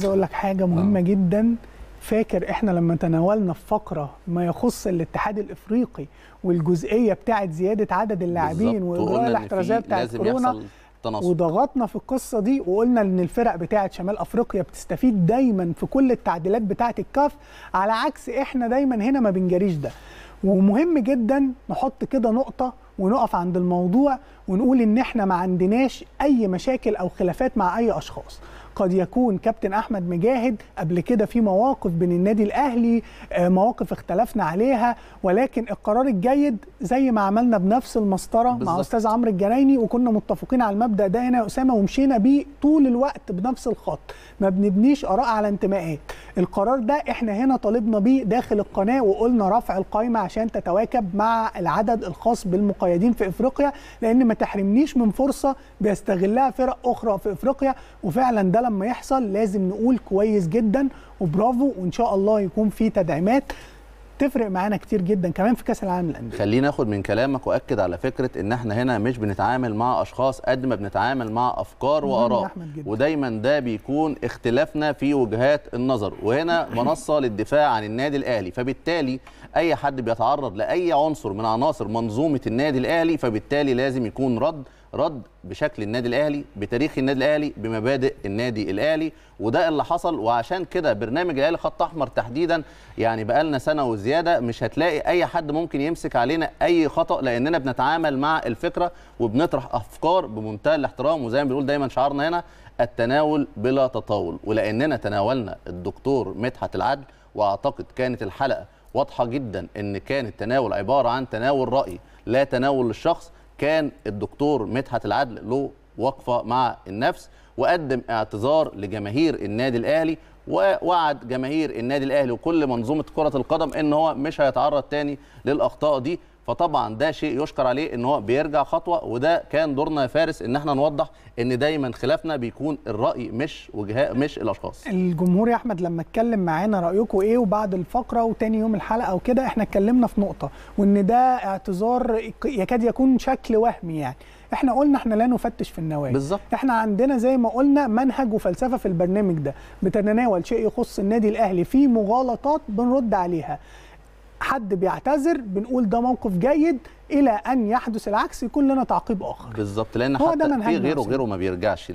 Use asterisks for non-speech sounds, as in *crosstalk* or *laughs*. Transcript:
عايز اقول لك حاجه مهمه آه. جدا فاكر احنا لما تناولنا في فقره ما يخص الاتحاد الافريقي والجزئيه بتاعه زياده عدد اللاعبين واجراء الاحترازيه بتاعه كورونا تنصر. وضغطنا في القصه دي وقلنا ان الفرق بتاعه شمال افريقيا بتستفيد دايما في كل التعديلات بتاعه الكاف على عكس احنا دايما هنا ما بنجريش ده ومهم جدا نحط كده نقطه ونقف عند الموضوع ونقول ان احنا ما عندناش اي مشاكل او خلافات مع اي اشخاص قد يكون كابتن احمد مجاهد قبل كده في مواقف بين النادي الاهلي آه، مواقف اختلفنا عليها ولكن القرار الجيد زي ما عملنا بنفس المسطره مع استاذ عمرو الجنايني وكنا متفقين على المبدا ده هنا يا اسامه ومشينا بيه طول الوقت بنفس الخط ما بنبنيش اراء على انتماءات القرار ده احنا هنا طالبنا بيه داخل القناه وقلنا رفع القايمه عشان تتواكب مع العدد الخاص بالمقيدين في افريقيا لان ما تحرمنيش من فرصه بيستغلها فرق اخرى في افريقيا وفعلا ده ده لما يحصل لازم نقول كويس جدا وبرافو وان شاء الله يكون في تدعيمات تفرق معانا كتير جدا كمان في كاس العالم للانديه خلينا ناخد من كلامك واكد على فكره ان احنا هنا مش بنتعامل مع اشخاص قد ما بنتعامل مع افكار واراء ودايما ده بيكون اختلافنا في وجهات النظر وهنا *laughs* منصه للدفاع عن النادي الاهلي فبالتالي اي حد بيتعرض لاي عنصر من عناصر منظومه النادي الاهلي فبالتالي لازم يكون رد رد بشكل النادي الاهلي بتاريخ النادي الاهلي بمبادئ النادي الاهلي وده اللي حصل وعشان كده برنامج الاهلي خط احمر تحديدا يعني بقالنا سنه وزياده مش هتلاقي اي حد ممكن يمسك علينا اي خطا لاننا بنتعامل مع الفكره وبنطرح افكار بمنتهى الاحترام وزي ما بنقول دايما شعارنا هنا التناول بلا تطاول ولاننا تناولنا الدكتور مدحت العدل واعتقد كانت الحلقه واضحه جدا ان كان التناول عباره عن تناول راي لا تناول للشخص كان الدكتور مدحت العدل له وقفه مع النفس وقدم اعتذار لجماهير النادي الاهلي ووعد جماهير النادي الاهلي وكل منظومه كره القدم ان هو مش هيتعرض تاني للاخطاء دي فطبعا ده شيء يشكر عليه ان هو بيرجع خطوه وده كان دورنا يا فارس ان احنا نوضح ان دايما خلافنا بيكون الراي مش وجهاء مش الاشخاص الجمهور يا احمد لما اتكلم معانا رايكم ايه وبعد الفقره وتاني يوم الحلقه وكده احنا اتكلمنا في نقطه وان ده اعتذار يكاد يكون شكل وهمي يعني احنا قلنا احنا لا نفتش في النوايا بالظبط احنا عندنا زي ما قلنا منهج وفلسفه في البرنامج ده بتتناول شيء يخص النادي الاهلي في مغالطات بنرد عليها حد بيعتذر بنقول ده موقف جيد الى ان يحدث العكس يكون لنا تعقيب اخر بالظبط لان حتى في غيره غيره ما بيرجعش